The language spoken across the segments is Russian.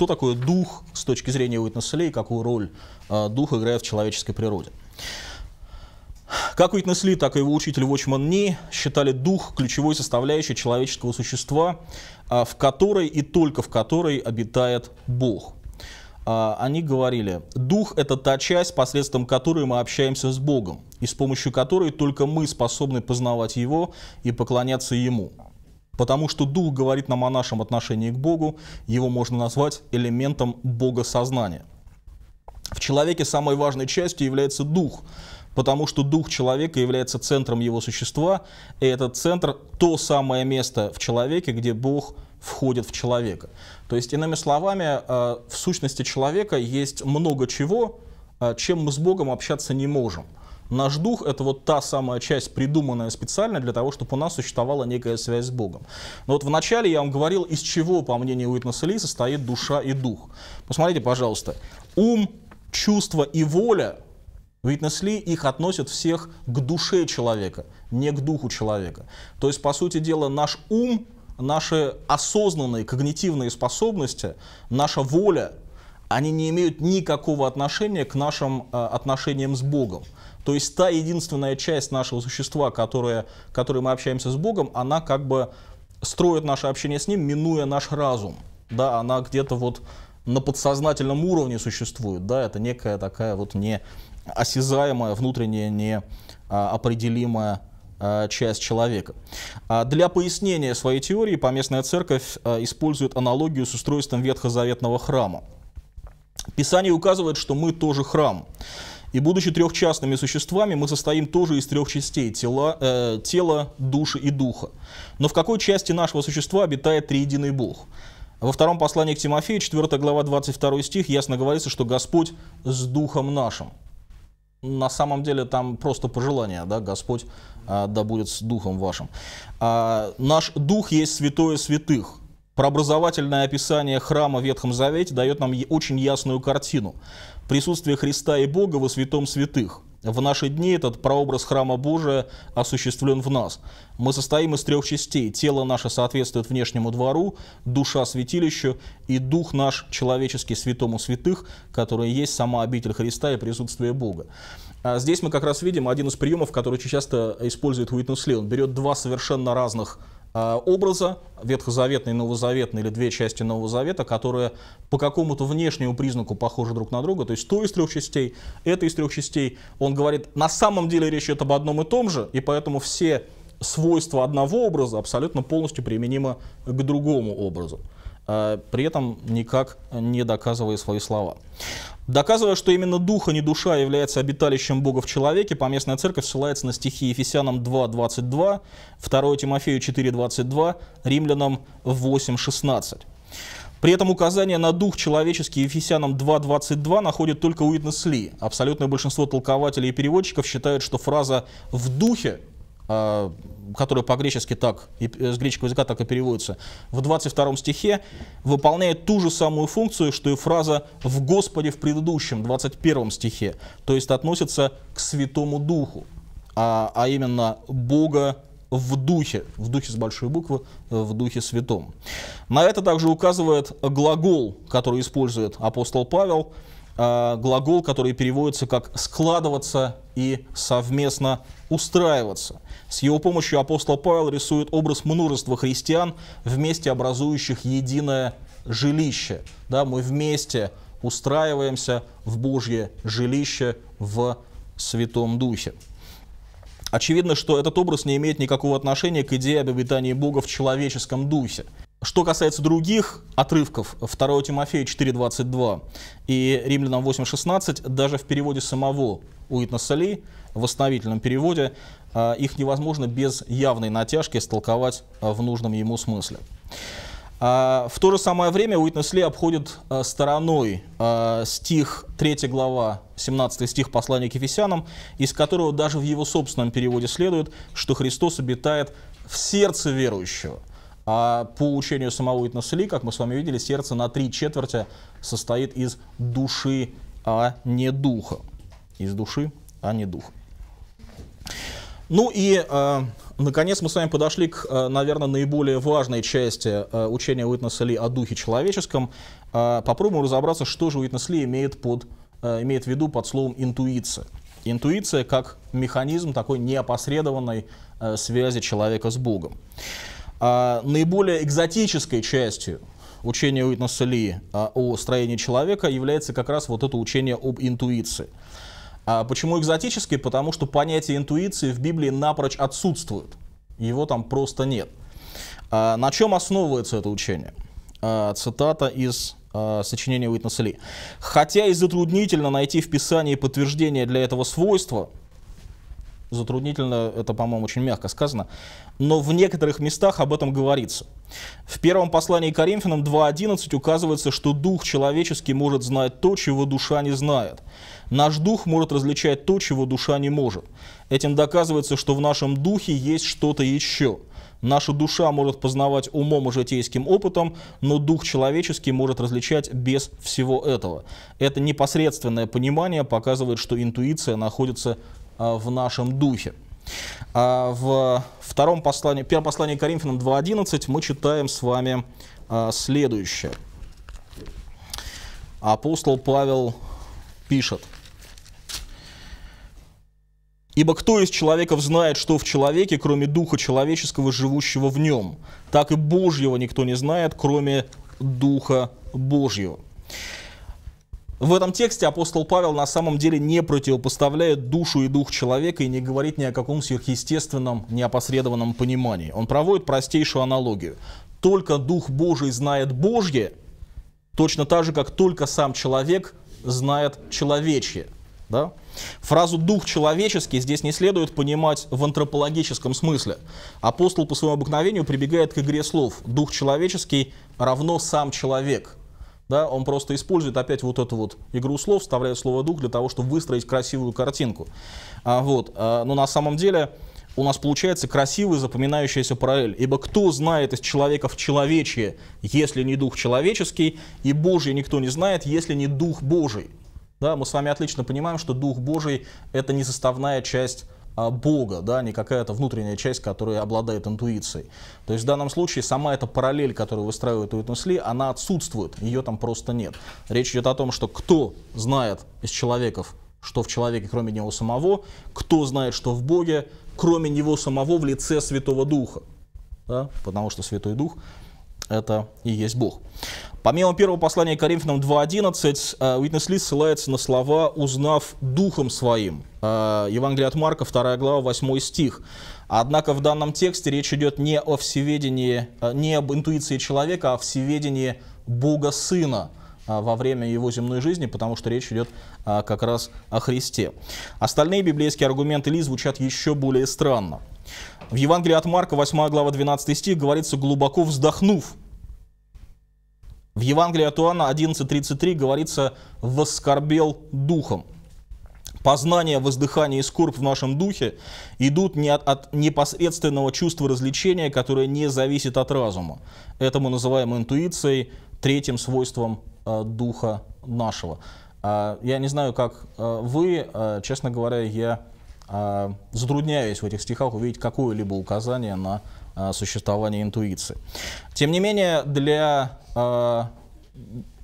что такое дух с точки зрения Уитна Слей, какую роль э, дух играет в человеческой природе. Как Уитна Уитнесли, так и его учитель Вочман Ни считали дух ключевой составляющей человеческого существа, э, в которой и только в которой обитает Бог. Э, они говорили, дух – это та часть, посредством которой мы общаемся с Богом, и с помощью которой только мы способны познавать Его и поклоняться Ему. Потому что дух говорит нам о нашем отношении к Богу, его можно назвать элементом богосознания. В человеке самой важной частью является дух, потому что дух человека является центром его существа, и этот центр – то самое место в человеке, где Бог входит в человека. То есть, иными словами, э, в сущности человека есть много чего, э, чем мы с Богом общаться не можем – Наш дух — это вот та самая часть, придуманная специально для того, чтобы у нас существовала некая связь с Богом. Но вот вначале я вам говорил, из чего, по мнению Уитнеса Ли, состоит душа и дух. Посмотрите, пожалуйста, ум, чувство и воля Уитнес Ли их относят всех к душе человека, не к духу человека. То есть, по сути дела, наш ум, наши осознанные когнитивные способности, наша воля, они не имеют никакого отношения к нашим э, отношениям с Богом. То есть та единственная часть нашего существа, которая, которой мы общаемся с Богом, она как бы строит наше общение с Ним, минуя наш разум. Да, она где-то вот на подсознательном уровне существует. Да, это некая такая вот не внутренняя, неопределимая а, а, часть человека. А для пояснения своей теории поместная церковь использует аналогию с устройством ветхозаветного храма. Писание указывает, что мы тоже храм. И будучи трехчастными существами, мы состоим тоже из трех частей тела, э, тела, души и духа. Но в какой части нашего существа обитает триединый Бог? Во втором послании к Тимофею, 4 глава, 22 стих, ясно говорится, что Господь с духом нашим. На самом деле там просто пожелание, да, Господь а, да будет с духом вашим. А, наш дух есть святое святых. Прообразовательное описание храма в Ветхом Завете дает нам очень ясную картину. Присутствие Христа и Бога во святом святых. В наши дни этот прообраз храма Божия осуществлен в нас. Мы состоим из трех частей. Тело наше соответствует внешнему двору, душа святилищу и дух наш человеческий святому святых, который есть сама обитель Христа и присутствие Бога. А здесь мы как раз видим один из приемов, который очень часто использует Уитнес Ли. Он берет два совершенно разных Э, образа, ветхозаветный, новозаветный или две части Нового Завета, которые по какому-то внешнему признаку похожи друг на друга, то есть то из трех частей, это из трех частей. Он говорит, на самом деле речь идет об одном и том же, и поэтому все свойства одного образа абсолютно полностью применимо к другому образу. Э, при этом никак не доказывая свои слова. Доказывая, что именно дух, а не душа является обиталищем Бога в человеке, поместная церковь ссылается на стихи Ефесянам 2.22, 2 Тимофею 4.22, Римлянам 8.16. При этом указание на дух человеческий Ефесянам 2.22 находит только Уитнес Ли. Абсолютное большинство толкователей и переводчиков считают, что фраза «в духе» э, которые по-гречески так, э, с греческого языка так и переводится в 22 стихе выполняет ту же самую функцию, что и фраза «в Господе» в предыдущем, 21 стихе, то есть относится к Святому Духу, а, а именно Бога в духе, в духе с большой буквы, э, в духе святом. На это также указывает глагол, который использует апостол Павел – а, глагол, который переводится как «складываться» и «совместно устраиваться». С его помощью апостол Павел рисует образ множества христиан, вместе образующих единое жилище. Да, мы вместе устраиваемся в Божье жилище в Святом Духе. Очевидно, что этот образ не имеет никакого отношения к идее об обитании Бога в человеческом духе. Что касается других отрывков 2 Тимофея 4.22 и Римлянам 8.16, даже в переводе самого Уитна Соли, в восстановительном переводе, а, их невозможно без явной натяжки истолковать а, в нужном ему смысле. А, в то же самое время Уитнес Ли обходит стороной стих 3 глава, 17 стих послания к Ефесянам, из которого даже в его собственном переводе следует, что Христос обитает в сердце верующего – а по учению самого Итнасали, как мы с вами видели, сердце на три четверти состоит из души, а не духа. Из души, а не духа. Ну и, э, наконец, мы с вами подошли к, э, наверное, наиболее важной части э, учения Уитнеса Ли о духе человеческом. попробуем разобраться, что же Уитнес Ли имеет, под, имеет в виду под словом «интуиция». Интуиция как механизм такой неопосредованной связи человека с Богом. А наиболее экзотической частью учения Уитнеса Ли а, о строении человека является как раз вот это учение об интуиции. А почему экзотически? Потому что понятие интуиции в Библии напрочь отсутствует. Его там просто нет. А на чем основывается это учение? А, цитата из а, сочинения Уитнеса Ли. «Хотя и затруднительно найти в Писании подтверждение для этого свойства, Затруднительно, это, по-моему, очень мягко сказано. Но в некоторых местах об этом говорится. В первом послании Коринфянам 2.11 указывается, что дух человеческий может знать то, чего душа не знает. Наш дух может различать то, чего душа не может. Этим доказывается, что в нашем духе есть что-то еще. Наша душа может познавать умом и житейским опытом, но дух человеческий может различать без всего этого. Это непосредственное понимание показывает, что интуиция находится а, в нашем духе. А в втором послании, первом послании Коринфянам 2.11 мы читаем с вами а, следующее. Апостол Павел пишет. Ибо кто из человеков знает, что в человеке, кроме духа человеческого, живущего в нем? Так и Божьего никто не знает, кроме духа Божьего. В этом тексте апостол Павел на самом деле не противопоставляет душу и дух человека и не говорит ни о каком сверхъестественном, неопосредованном понимании. Он проводит простейшую аналогию. Только Дух Божий знает Божье, точно так же, как только сам человек знает человечье. Да? Фразу «дух человеческий» здесь не следует понимать в антропологическом смысле. Апостол по своему обыкновению прибегает к игре слов «дух человеческий» равно «сам человек» да, он просто использует опять вот эту вот игру слов, вставляет слово «дух» для того, чтобы выстроить красивую картинку. А, вот, а, но на самом деле у нас получается красивый запоминающийся параллель. Ибо кто знает из человека в человечье, если не дух человеческий, и Божий никто не знает, если не дух Божий. Да, мы с вами отлично понимаем, что дух Божий – это не составная часть а, Бога, да, не какая-то внутренняя часть, которая обладает интуицией. То есть в данном случае сама эта параллель, которую выстраивает Уитнесли, она отсутствует, ее там просто нет. Речь идет о том, что кто знает из человеков, что в человеке, кроме него самого, кто знает, что в Боге, кроме него самого в лице Святого Духа. Да? Потому что Святой Дух это и есть Бог. Помимо первого послания Коринфянам 2.11, Уитнес Ли ссылается на слова «узнав духом своим». Э, Евангелие от Марка, 2 глава, 8 стих. Однако в данном тексте речь идет не о всеведении, э, не об интуиции человека, а о всеведении Бога Сына э, во время его земной жизни, потому что речь идет как раз о Христе. Остальные библейские аргументы Ли звучат еще более странно. В Евангелии от Марка, 8 глава, 12 стих, говорится «глубоко вздохнув». В Евангелии от Иоанна 11.33 говорится «воскорбел духом». Познание, воздыхание и скорбь в нашем духе идут не от, от непосредственного чувства развлечения, которое не зависит от разума. Это мы называем интуицией, третьим свойством э, духа нашего. Э, я не знаю, как э, вы, э, честно говоря, я а, затрудняюсь в этих стихах увидеть какое-либо указание на а, существование интуиции. Тем не менее, для а,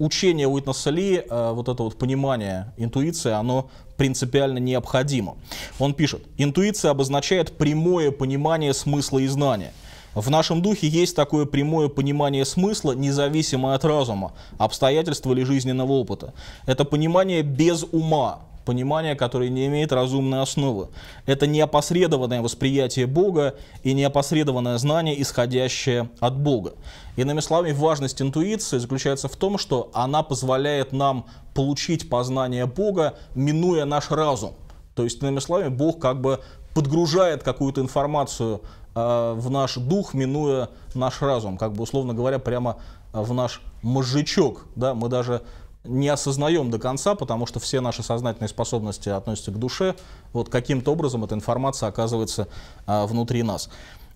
учения Уитнеса Ли, вот это вот понимание интуиции, оно принципиально необходимо. Он пишет, интуиция обозначает прямое понимание смысла и знания. В нашем духе есть такое прямое понимание смысла, независимо от разума, обстоятельств или жизненного опыта. Это понимание без ума, понимание, которое не имеет разумной основы. Это неопосредованное восприятие Бога и неопосредованное знание, исходящее от Бога. Иными словами, важность интуиции заключается в том, что она позволяет нам получить познание Бога, минуя наш разум. То есть, иными словами, Бог как бы подгружает какую-то информацию э, в наш дух, минуя наш разум, как бы условно говоря, прямо э, в наш мозжечок. Да? Мы даже не осознаем до конца, потому что все наши сознательные способности относятся к душе, вот каким-то образом эта информация оказывается а, внутри нас.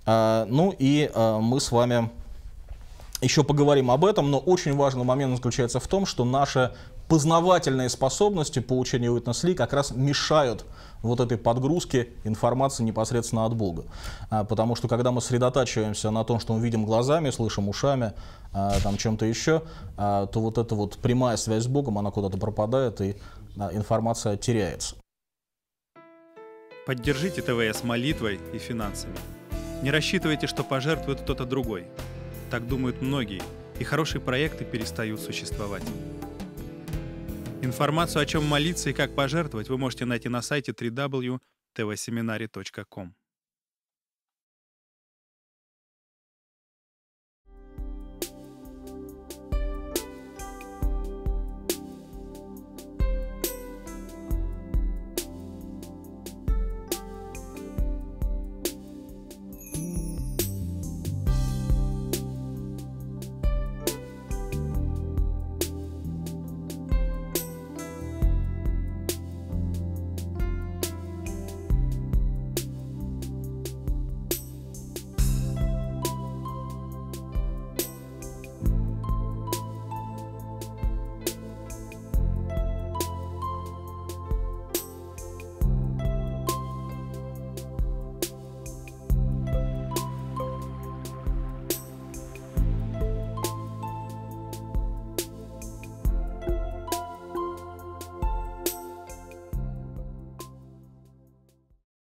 А, ну и а, мы с вами еще поговорим об этом, но очень важный момент заключается в том, что наши познавательные способности по учению Уитнесли как раз мешают вот этой подгрузки информации непосредственно от Бога. А, потому что когда мы сосредотачиваемся на том, что мы видим глазами, слышим ушами, а, там чем-то еще, а, то вот эта вот прямая связь с Богом, она куда-то пропадает и информация теряется. Поддержите ТВС молитвой и финансами. Не рассчитывайте, что пожертвует кто-то другой. Так думают многие, и хорошие проекты перестают существовать. Информацию, о чем молиться и как пожертвовать, вы можете найти на сайте www.tvseminary.com.